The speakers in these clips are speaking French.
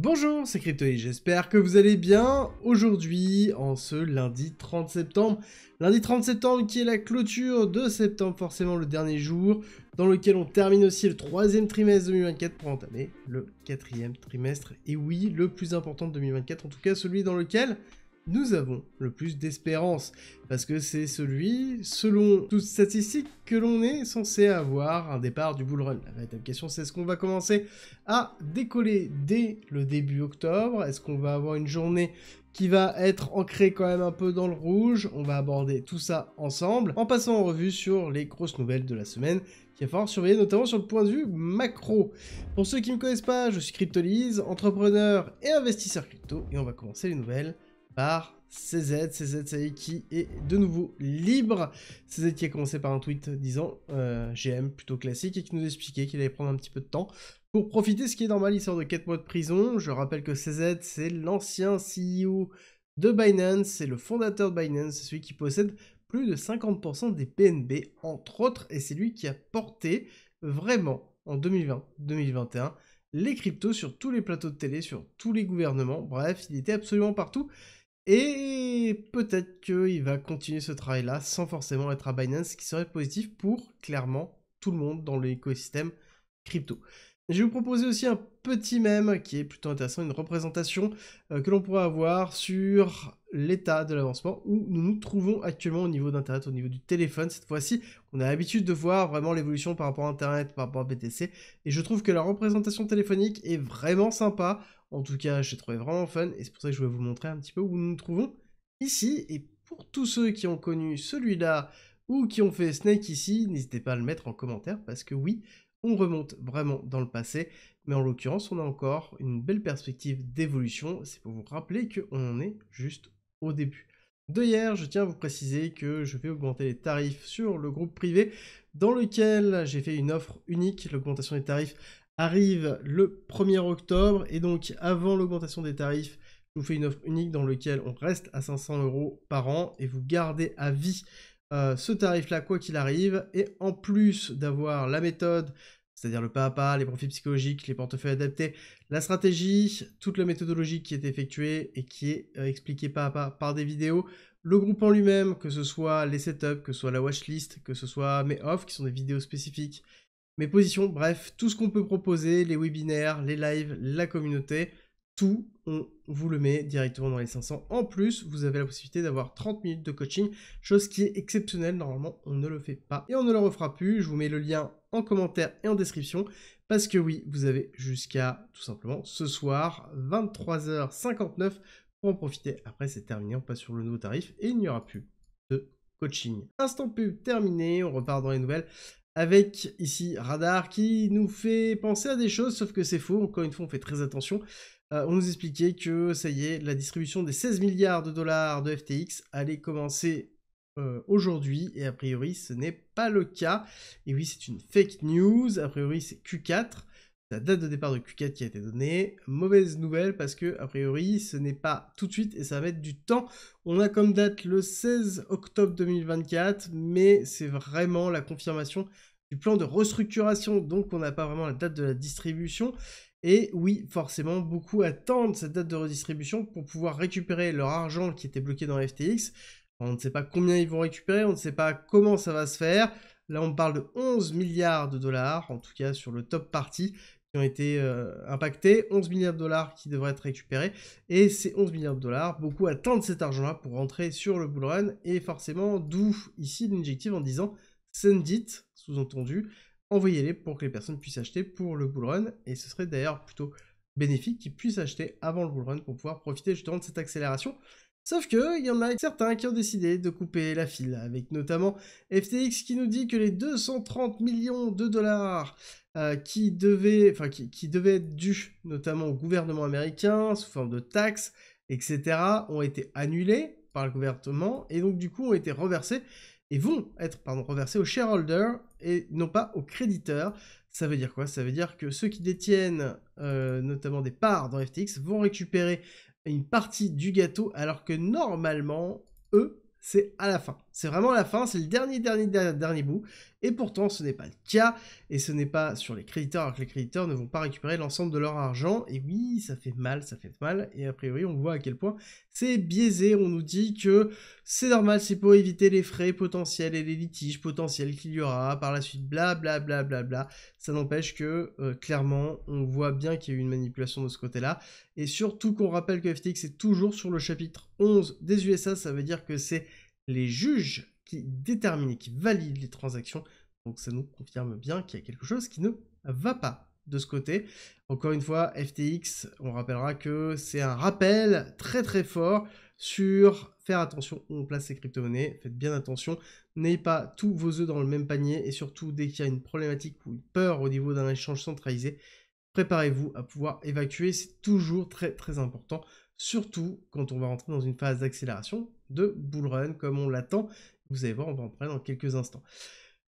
Bonjour, c'est Crypto et j'espère que vous allez bien. Aujourd'hui, en ce lundi 30 septembre, lundi 30 septembre qui est la clôture de septembre, forcément le dernier jour, dans lequel on termine aussi le troisième trimestre 2024 pour entamer le quatrième trimestre. Et oui, le plus important de 2024, en tout cas celui dans lequel nous avons le plus d'espérance, parce que c'est celui, selon toutes statistiques, que l'on est censé avoir un départ du bull run. La véritable question c'est est-ce qu'on va commencer à décoller dès le début octobre Est-ce qu'on va avoir une journée qui va être ancrée quand même un peu dans le rouge On va aborder tout ça ensemble, en passant en revue sur les grosses nouvelles de la semaine qui va falloir surveiller notamment sur le point de vue macro. Pour ceux qui ne me connaissent pas, je suis Cryptolise, entrepreneur et investisseur crypto, et on va commencer les nouvelles par CZ, CZ ça qui est de nouveau libre. CZ qui a commencé par un tweet disant euh, GM plutôt classique et qui nous expliquait qu'il allait prendre un petit peu de temps pour profiter, ce qui est normal, il sort de 4 mois de prison. Je rappelle que CZ c'est l'ancien CEO de Binance, c'est le fondateur de Binance, celui qui possède plus de 50% des PNB entre autres et c'est lui qui a porté vraiment en 2020-2021 les cryptos sur tous les plateaux de télé, sur tous les gouvernements, bref, il était absolument partout. Et peut-être qu'il va continuer ce travail-là sans forcément être à Binance, ce qui serait positif pour clairement tout le monde dans l'écosystème crypto. Je vais vous proposer aussi un petit mème qui est plutôt intéressant, une représentation euh, que l'on pourrait avoir sur l'état de l'avancement où nous nous trouvons actuellement au niveau d'Internet, au niveau du téléphone. Cette fois-ci, on a l'habitude de voir vraiment l'évolution par rapport à Internet, par rapport à BTC. Et je trouve que la représentation téléphonique est vraiment sympa. En tout cas, j'ai trouvé vraiment fun et c'est pour ça que je vais vous montrer un petit peu où nous nous trouvons ici. Et pour tous ceux qui ont connu celui-là ou qui ont fait Snake ici, n'hésitez pas à le mettre en commentaire parce que oui, on remonte vraiment dans le passé. Mais en l'occurrence, on a encore une belle perspective d'évolution. C'est pour vous rappeler qu'on en est juste au début. De hier, je tiens à vous préciser que je vais augmenter les tarifs sur le groupe privé dans lequel j'ai fait une offre unique. L'augmentation des tarifs arrive le 1er octobre et donc avant l'augmentation des tarifs, je vous fais une offre unique dans laquelle on reste à 500 euros par an et vous gardez à vie euh, ce tarif-là quoi qu'il arrive. Et en plus d'avoir la méthode, c'est-à-dire le pas à pas, les profils psychologiques, les portefeuilles adaptés, la stratégie, toute la méthodologie qui est effectuée et qui est euh, expliquée pas à pas par des vidéos, le groupe en lui-même, que ce soit les setups, que ce soit la watchlist, que ce soit mes offres qui sont des vidéos spécifiques, mes positions, bref, tout ce qu'on peut proposer, les webinaires, les lives, la communauté, tout, on vous le met directement dans les 500. En plus, vous avez la possibilité d'avoir 30 minutes de coaching, chose qui est exceptionnelle, normalement on ne le fait pas. Et on ne le refera plus, je vous mets le lien en commentaire et en description, parce que oui, vous avez jusqu'à tout simplement ce soir, 23h59, pour en profiter. Après c'est terminé, on passe sur le nouveau tarif et il n'y aura plus de coaching. Instant pub terminé, on repart dans les nouvelles avec ici Radar qui nous fait penser à des choses, sauf que c'est faux, encore une fois on fait très attention. Euh, on nous expliquait que ça y est, la distribution des 16 milliards de dollars de FTX allait commencer euh, aujourd'hui, et a priori ce n'est pas le cas. Et oui, c'est une fake news, a priori c'est Q4 la date de départ de Q4 qui a été donnée. Mauvaise nouvelle parce que, a priori, ce n'est pas tout de suite et ça va mettre du temps. On a comme date le 16 octobre 2024, mais c'est vraiment la confirmation du plan de restructuration, donc on n'a pas vraiment la date de la distribution. Et oui, forcément, beaucoup attendent cette date de redistribution pour pouvoir récupérer leur argent qui était bloqué dans FTX. On ne sait pas combien ils vont récupérer, on ne sait pas comment ça va se faire. Là, on parle de 11 milliards de dollars, en tout cas sur le top party qui ont été euh, impactés, 11 milliards de dollars qui devraient être récupérés, et ces 11 milliards de dollars, beaucoup attendent cet argent-là pour rentrer sur le bull run, et forcément, d'où ici l'injective en disant send it, sous-entendu, envoyez-les pour que les personnes puissent acheter pour le bull et ce serait d'ailleurs plutôt bénéfique qu'ils puissent acheter avant le bullrun pour pouvoir profiter justement de cette accélération. Sauf que il y en a certains qui ont décidé de couper la file, avec notamment FTX qui nous dit que les 230 millions de dollars euh, qui, devaient, enfin, qui, être dus notamment au gouvernement américain sous forme de taxes, etc., ont été annulés par le gouvernement et donc du coup ont été reversés et vont être pardon, reversés aux shareholders et non pas aux créditeurs. Ça veut dire quoi Ça veut dire que ceux qui détiennent euh, notamment des parts dans FTX vont récupérer une partie du gâteau alors que normalement, eux, c'est à la fin. C'est vraiment la fin, c'est le dernier, dernier, dernier, bout. Et pourtant, ce n'est pas le cas, et ce n'est pas sur les créditeurs, alors que les créditeurs ne vont pas récupérer l'ensemble de leur argent. Et oui, ça fait mal, ça fait mal, et a priori, on voit à quel point c'est biaisé. On nous dit que c'est normal, c'est pour éviter les frais potentiels et les litiges potentiels qu'il y aura par la suite, blablabla. Bla, bla, bla, bla, Ça n'empêche que, euh, clairement, on voit bien qu'il y a eu une manipulation de ce côté-là, et surtout qu'on rappelle que FTX est toujours sur le chapitre 11 des USA, ça veut dire que c'est les juges qui déterminent et qui valident les transactions. Donc ça nous confirme bien qu'il y a quelque chose qui ne va pas de ce côté. Encore une fois, FTX, on rappellera que c'est un rappel très très fort sur faire attention où on place ces crypto-monnaies. Faites bien attention. N'ayez pas tous vos œufs dans le même panier et surtout dès qu'il y a une problématique ou une peur au niveau d'un échange centralisé, préparez-vous à pouvoir évacuer. C'est toujours très très important surtout quand on va rentrer dans une phase d'accélération de bull run comme on l'attend. Vous allez voir, on va en parler dans quelques instants.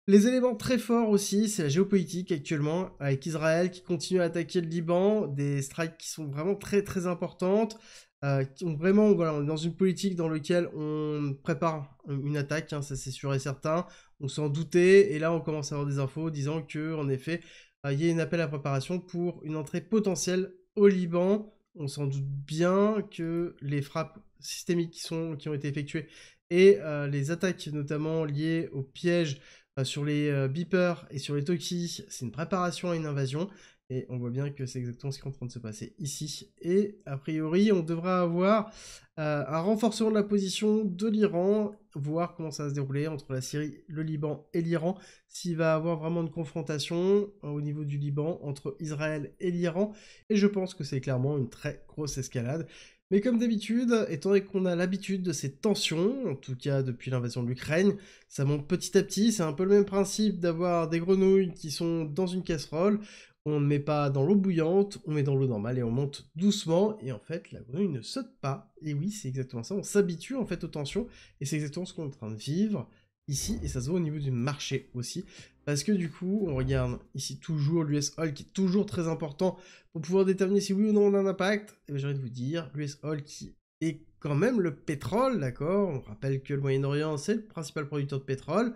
Les éléments très forts aussi, c'est la géopolitique actuellement, avec Israël qui continue à attaquer le Liban, des strikes qui sont vraiment très très importantes. Euh, qui ont vraiment, on est dans une politique dans laquelle on prépare une attaque, hein, ça c'est sûr et certain. On s'en doutait, et là on commence à avoir des infos disant que, en effet, euh, il y a un appel à préparation pour une entrée potentielle au Liban on s'en doute bien que les frappes systémiques qui, sont, qui ont été effectuées et euh, les attaques notamment liées aux pièges euh, sur les euh, beepers et sur les toki, c'est une préparation à une invasion. Et on voit bien que c'est exactement ce qui est en train de se passer ici. Et a priori, on devra avoir un renforcement de la position de l'Iran voir comment ça va se dérouler entre la Syrie, le Liban et l'Iran, s'il va avoir vraiment une confrontation euh, au niveau du Liban entre Israël et l'Iran, et je pense que c'est clairement une très grosse escalade. Mais comme d'habitude, étant donné qu'on a l'habitude de ces tensions, en tout cas depuis l'invasion de l'Ukraine, ça monte petit à petit, c'est un peu le même principe d'avoir des grenouilles qui sont dans une casserole, on ne met pas dans l'eau bouillante, on met dans l'eau normale et on monte doucement. Et en fait, la grenouille ne saute pas. Et oui, c'est exactement ça. On s'habitue en fait aux tensions et c'est exactement ce qu'on est en train de vivre ici. Et ça se voit au niveau du marché aussi. Parce que du coup, on regarde ici toujours l'US Hall qui est toujours très important pour pouvoir déterminer si oui ou non on a un impact. Et ben, j'ai envie de vous dire, l'US Hall qui et quand même, le pétrole, d'accord On rappelle que le Moyen-Orient, c'est le principal producteur de pétrole. En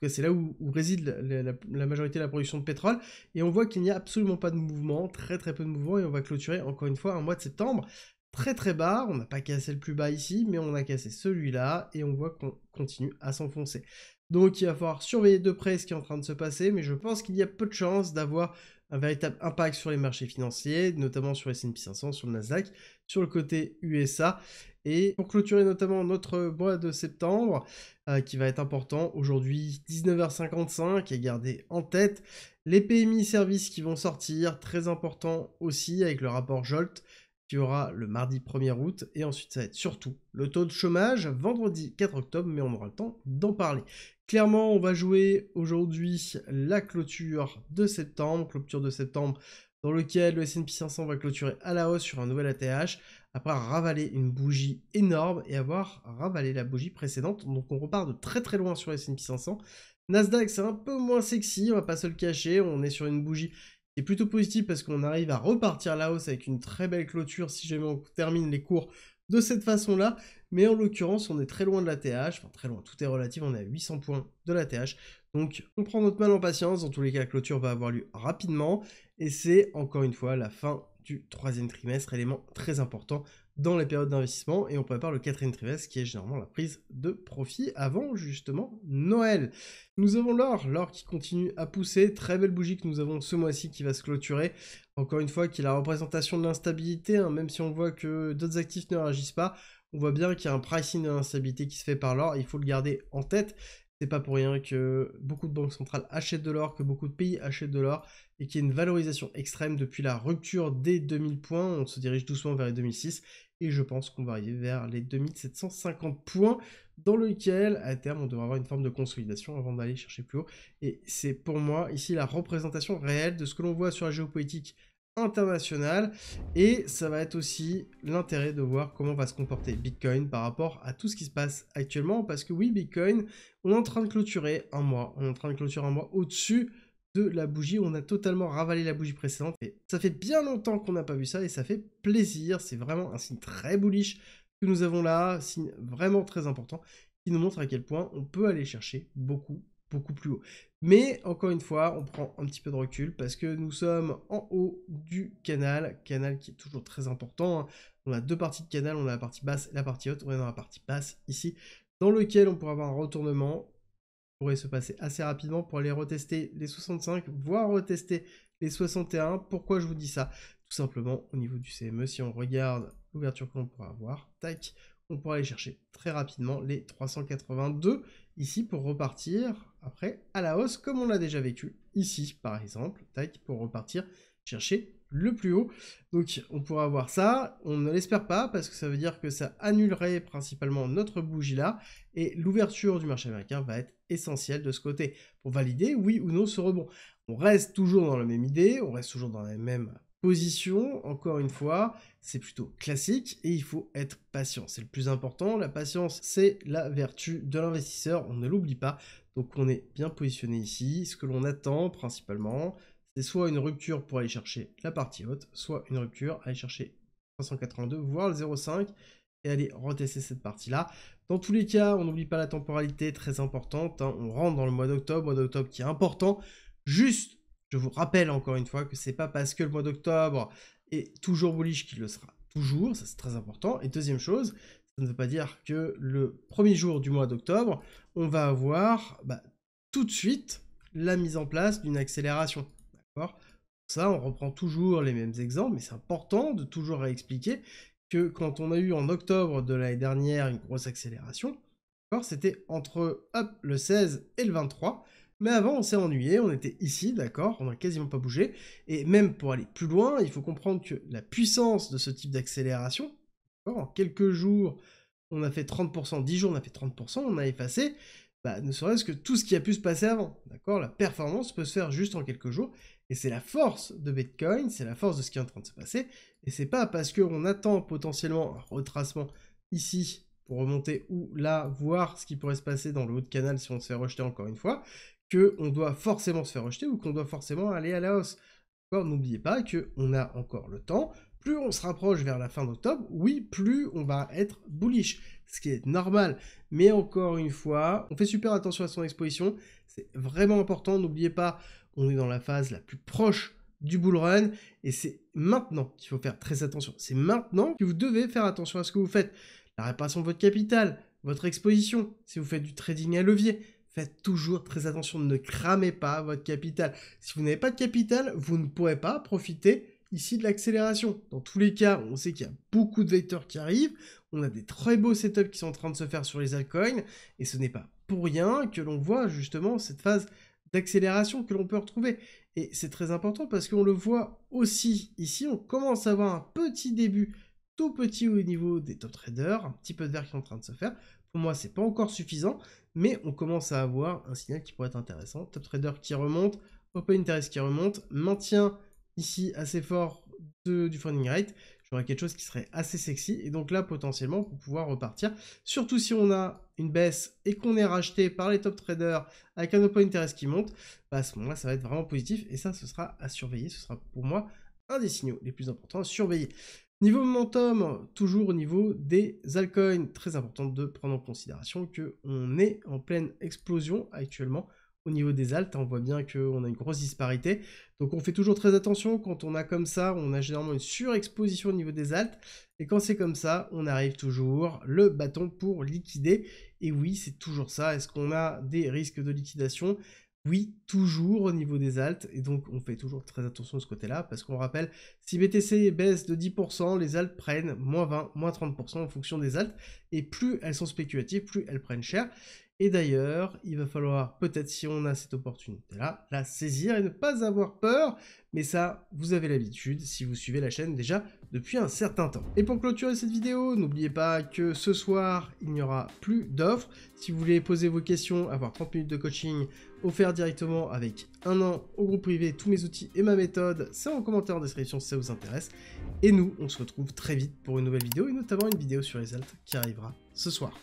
tout c'est là où, réside la, la, majorité de la production de pétrole. Et on voit qu'il n'y a absolument pas de mouvement, très très peu de mouvement. Et on va clôturer encore une fois un mois de septembre très très bas. On n'a pas cassé le plus bas ici, mais on a cassé celui-là. Et on voit qu'on continue à s'enfoncer. Donc il va falloir surveiller de près ce qui est en train de se passer, mais je pense qu'il y a peu de chances d'avoir un véritable impact sur les marchés financiers, notamment sur les S&P 500, sur le Nasdaq, sur le côté USA. Et pour clôturer notamment notre mois de septembre, euh, qui va être important, aujourd'hui 19h55, et garder en tête les PMI services qui vont sortir, très important aussi avec le rapport Jolt, qui aura le mardi 1er août, et ensuite ça va être surtout le taux de chômage, vendredi 4 octobre, mais on aura le temps d'en parler. Clairement, on va jouer aujourd'hui la clôture de septembre, clôture de septembre dans lequel le S&P 500 va clôturer à la hausse sur un nouvel ATH après avoir ravalé une bougie énorme et avoir ravalé la bougie précédente. Donc on repart de très très loin sur le S&P 500. Nasdaq, c'est un peu moins sexy, on va pas se le cacher, on est sur une bougie qui est plutôt positive parce qu'on arrive à repartir à la hausse avec une très belle clôture si jamais on termine les cours de cette façon-là. Mais en l'occurrence, on est très loin de la TH, enfin très loin, tout est relatif, on est à 800 points de la TH. Donc on prend notre mal en patience, dans tous les cas la clôture va avoir lieu rapidement, et c'est encore une fois la fin du troisième trimestre, élément très important dans les périodes d'investissement et on prépare le quatrième trimestre qui est généralement la prise de profit avant justement Noël. Nous avons l'or, l'or qui continue à pousser, très belle bougie que nous avons ce mois-ci qui va se clôturer. Encore une fois, qui est la représentation de l'instabilité, hein. même si on voit que d'autres actifs ne réagissent pas, on voit bien qu'il y a un pricing de l'instabilité qui se fait par l'or, il faut le garder en tête. C'est pas pour rien que beaucoup de banques centrales achètent de l'or, que beaucoup de pays achètent de l'or, et qu'il y a une valorisation extrême depuis la rupture des 2000 points. On se dirige doucement vers les 2006, et je pense qu'on va arriver vers les 2750 points, dans lequel, à terme, on devrait avoir une forme de consolidation avant d'aller chercher plus haut. Et c'est pour moi ici la représentation réelle de ce que l'on voit sur la géopolitique international. Et ça va être aussi l'intérêt de voir comment va se comporter Bitcoin par rapport à tout ce qui se passe actuellement. Parce que oui, Bitcoin, on est en train de clôturer un mois. On est en train de clôturer un mois au-dessus de la bougie. On a totalement ravalé la bougie précédente. Et ça fait bien longtemps qu'on n'a pas vu ça et ça fait plaisir. C'est vraiment un signe très bullish que nous avons là, signe vraiment très important, qui nous montre à quel point on peut aller chercher beaucoup, beaucoup plus haut. Mais encore une fois, on prend un petit peu de recul parce que nous sommes en haut du canal, canal qui est toujours très important. Hein. On a deux parties de canal, on a la partie basse et la partie haute. On est dans la partie basse ici, dans lequel on pourrait avoir un retournement pourrait se passer assez rapidement pour aller retester les 65, voire retester les 61. Pourquoi je vous dis ça Tout simplement, au niveau du CME, si on regarde l'ouverture que l'on pourra avoir, tac, on pourrait aller chercher très rapidement les 382 ici pour repartir après à la hausse comme on l'a déjà vécu ici par exemple, tac, pour repartir chercher le plus haut. Donc on pourra voir ça, on ne l'espère pas parce que ça veut dire que ça annulerait principalement notre bougie là et l'ouverture du marché américain va être essentielle de ce côté pour valider oui ou non ce rebond. On reste toujours dans la même idée, on reste toujours dans la même position, encore une fois, c'est plutôt classique et il faut être patient. C'est le plus important. La patience, c'est la vertu de l'investisseur. On ne l'oublie pas. Donc on est bien positionné ici. Ce que l'on attend principalement, c'est soit une rupture pour aller chercher la partie haute, soit une rupture, aller chercher 382, voire le 0,5 et aller retester cette partie-là. Dans tous les cas, on n'oublie pas la temporalité très importante. Hein. On rentre dans le mois d'octobre, mois d'octobre qui est important. Juste je vous rappelle encore une fois que c'est pas parce que le mois d'octobre est toujours bullish qu'il le sera toujours, ça c'est très important. Et deuxième chose, ça ne veut pas dire que le premier jour du mois d'octobre, on va avoir bah, tout de suite la mise en place d'une accélération. D'accord Ça, on reprend toujours les mêmes exemples, mais c'est important de toujours expliquer que quand on a eu en octobre de l'année dernière une grosse accélération, c'était entre le 16 et le 23, mais avant, on s'est ennuyé, on était ici, d'accord, on n'a quasiment pas bougé. Et même pour aller plus loin, il faut comprendre que la puissance de ce type d'accélération, en quelques jours, on a fait 30%, 10 jours, on a fait 30%, on a effacé, bah, ne serait-ce que tout ce qui a pu se passer avant, d'accord La performance peut se faire juste en quelques jours, et c'est la force de Bitcoin, c'est la force de ce qui est en train de se passer, et c'est pas parce qu'on attend potentiellement un retracement ici pour remonter ou là, voir ce qui pourrait se passer dans le haut de canal si on se fait rejeter encore une fois, qu'on doit forcément se faire rejeter ou qu'on doit forcément aller à la hausse. N'oubliez pas qu'on a encore le temps. Plus on se rapproche vers la fin d'octobre, oui, plus on va être bullish, ce qui est normal. Mais encore une fois, on fait super attention à son exposition. C'est vraiment important. N'oubliez pas, on est dans la phase la plus proche du bull run et c'est maintenant qu'il faut faire très attention. C'est maintenant que vous devez faire attention à ce que vous faites. La réparation de votre capital, votre exposition, si vous faites du trading à levier, Faites toujours très attention, ne cramez pas votre capital. Si vous n'avez pas de capital, vous ne pourrez pas profiter ici de l'accélération. Dans tous les cas, on sait qu'il y a beaucoup de vecteurs qui arrivent, on a des très beaux setups qui sont en train de se faire sur les altcoins, et ce n'est pas pour rien que l'on voit justement cette phase d'accélération que l'on peut retrouver. Et c'est très important parce qu'on le voit aussi ici, on commence à avoir un petit début, tout petit au niveau des top traders, un petit peu de verre qui est en train de se faire. Pour moi, ce n'est pas encore suffisant, mais on commence à avoir un signal qui pourrait être intéressant. Top Trader qui remonte, Open Interest qui remonte, maintien ici assez fort du funding rate, j'aurais quelque chose qui serait assez sexy, et donc là potentiellement pour pouvoir repartir, surtout si on a une baisse et qu'on est racheté par les top traders avec un Open Interest qui monte, bah, à ce moment-là ça va être vraiment positif, et ça ce sera à surveiller, ce sera pour moi un des signaux les plus importants à surveiller. Niveau momentum, toujours au niveau des altcoins, très important de prendre en considération que on est en pleine explosion actuellement au niveau des altes. On voit bien qu'on a une grosse disparité. Donc on fait toujours très attention quand on a comme ça, on a généralement une surexposition au niveau des altes. Et quand c'est comme ça, on arrive toujours le bâton pour liquider. Et oui, c'est toujours ça. Est-ce qu'on a des risques de liquidation oui, toujours au niveau des altes, et donc on fait toujours très attention de ce côté-là, parce qu'on rappelle, si BTC baisse de 10%, les altes prennent moins 20, moins 30% en fonction des altes, et plus elles sont spéculatives, plus elles prennent cher. Et d'ailleurs, il va falloir peut-être, si on a cette opportunité-là, la saisir et ne pas avoir peur, mais ça, vous avez l'habitude, si vous suivez la chaîne déjà depuis un certain temps. Et pour clôturer cette vidéo, n'oubliez pas que ce soir, il n'y aura plus d'offres. Si vous voulez poser vos questions, avoir 30 minutes de coaching offert directement avec un an au groupe privé, tous mes outils et ma méthode, c'est en commentaire en description si ça vous intéresse. Et nous, on se retrouve très vite pour une nouvelle vidéo, et notamment une vidéo sur les Alpes qui arrivera ce soir.